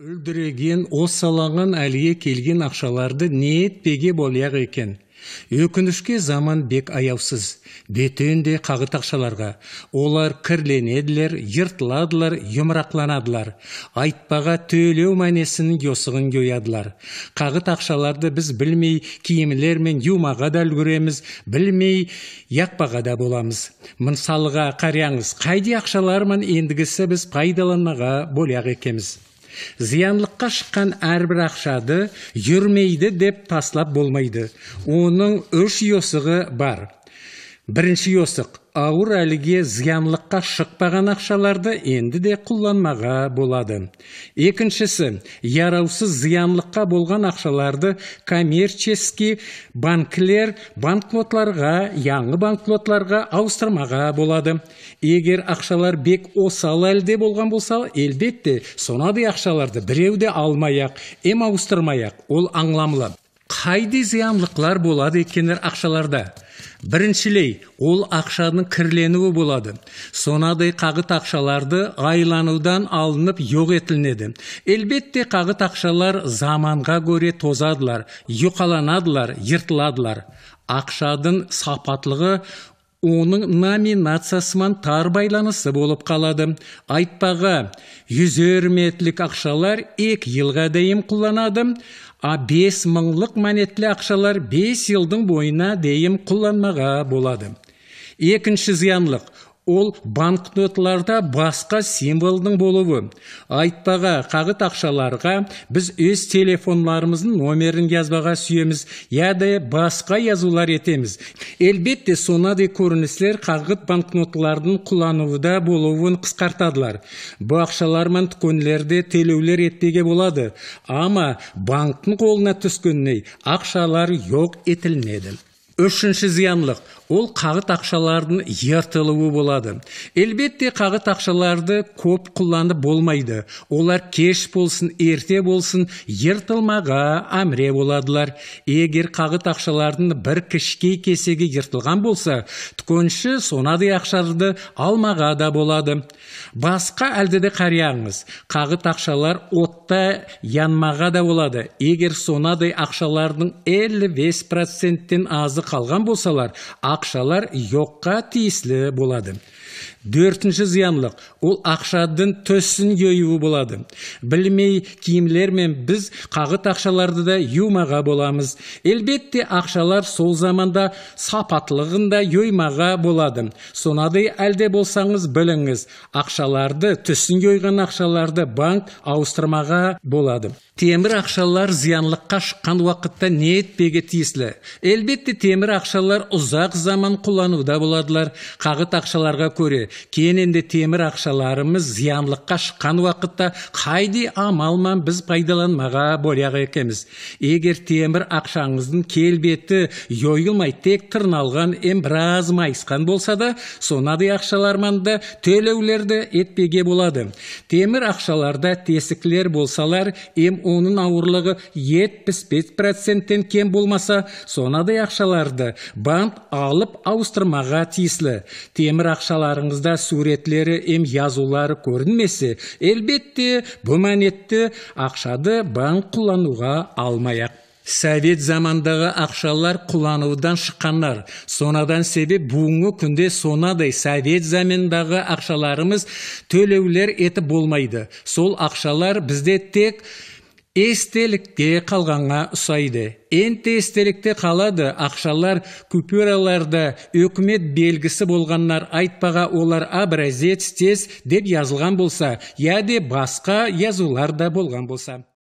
үлдіреген осаланған әлие келген ақшаларды не етпеге болияқ екен өкінішке заман бек аяусыз де қағыт ақшаларға олар кірленеділер йыртыладылар жұмрақланадылар айтпаға төлеу мәнесінің йосығын жоядылар қағыт ақшаларды біз білмей киімлер мен юмаға да үлгіреміз білмей яқпаға да боламыз мысалға қараңыз қайде ақшалармын ендігісі біз пайдаланмаға боляқ екеміз зиянлыққа шыққан әрбір ақшады жүрмейді деп таслап болмайды оның үш есігі бар бірінші ұсық ауыр әліге зиянлыққа шықпаған ақшаларды енді де қолданмаға болады екіншісі яраусыз зиянлыққа болған ақшаларды коммерческий банкілер банкнотларға яңы банкнотларға ауыстырмаға болады егер ақшалар бек осал әлде болған болса әлбетте сонады ақшаларды біреу де алмай ақ ем ауыстырмай ол аңламлы Қайды зиянлықлар болады екендер ақшаларда біріншілей ол ақшаның кірленуі болады сонадай қағыт ақшаларды айланудан алынып жоқ етілінеді әлбетте қағыт ақшалар заманға көре тозадылар юқаланадылар, yırtıладылар ақшадың сапатлығы оның номинациясымен тар байланысы болып қалады айтпағы жүзер метлік ақшалар ек елға дейін қолданады а бес мыңлық мәнетлі ақшалар бес елдің бойына дейін құланмаға болады екінші зиянлық ол банкнотларда басқа символдың болуы айтпаға қағыт ақшаларға біз өз телефонларымыздың номерін жазбаға сүйеміз яде басқа язулар етеміз әлбетте сонадай көріністер қағыт банкнотлардың құлануыда болуын қысқартадылар бұл ақшалар мен түкөнлерді телеулер етпеге болады ама банктың қолына түскенней ақшалар жоқ етілмеді үшінші зиянлық ол қағыт ақшалардың ертылуы болады әлбетте қағыт ақшаларды көп қолданып болмайды олар кеш болсын ерте болсын ертылмаға әміре боладылар егер қағыт ақшалардың бір кішкей кесегі ертылған болса түкөнші сонадай ақшаларды алмаға да болады басқа әлдіде қарияңыз қағыт ақшалар отта янмаға да болады егер сонадай ақшалардың 55 проценттен азық қалған болсалар ақшалар йоққа тиесілі болады төртінші зиянлық ол ақшадың төсін жоюы болады білмей киімлермен біз қағыт ақшаларды да юмаға боламыз әлбетте ақшалар сол заманда сапатлығында йоймаға болады сонадай әлде болсаңыз біліңіз ақшаларды түсін йойған ақшаларды банк ауыстырмаға болады темір ақшалар зиянлыққа шыққан уақытта не етпеге тиесілі әлбетте темір ақшалар ұзақ заман қолдануда боладылар қағыт ақшаларға көре кененде темір ақшаларымыз зиянлыққа шыққан уақытта қайди амалман біз пайдаланмаға боляғы екеміз. егер темір ақшаңыздың келбеті йойылмай тек тырналған ем біраз майысқан болса да сонадай ақшаларманда төлеулерді етпеге болады темір ақшаларда тесіклер болсалар ем оның ауырлығы 75 проценттен кем болмаса сонадай ақшаларды банк алып ауыстырмаға тиіслі темір ақшалар кітаптарыңызда суретлері ем язулары көрінмесе әлбетте бұл ақшады банк қолдануға алмай совет замандағы ақшалар құланудан шыққандар сонадан себеп бүгінгі күнде сонадай совет замандағы ақшаларымыз төлеулер етіп болмайды сол ақшалар бізде тек естелікте қалғанға ұсайды енді естелікте қалады ақшалар купюраларда өкімет белгісі болғандар айтпаға олар образец тез деп жазылған болса яде басқа язулар да болған болса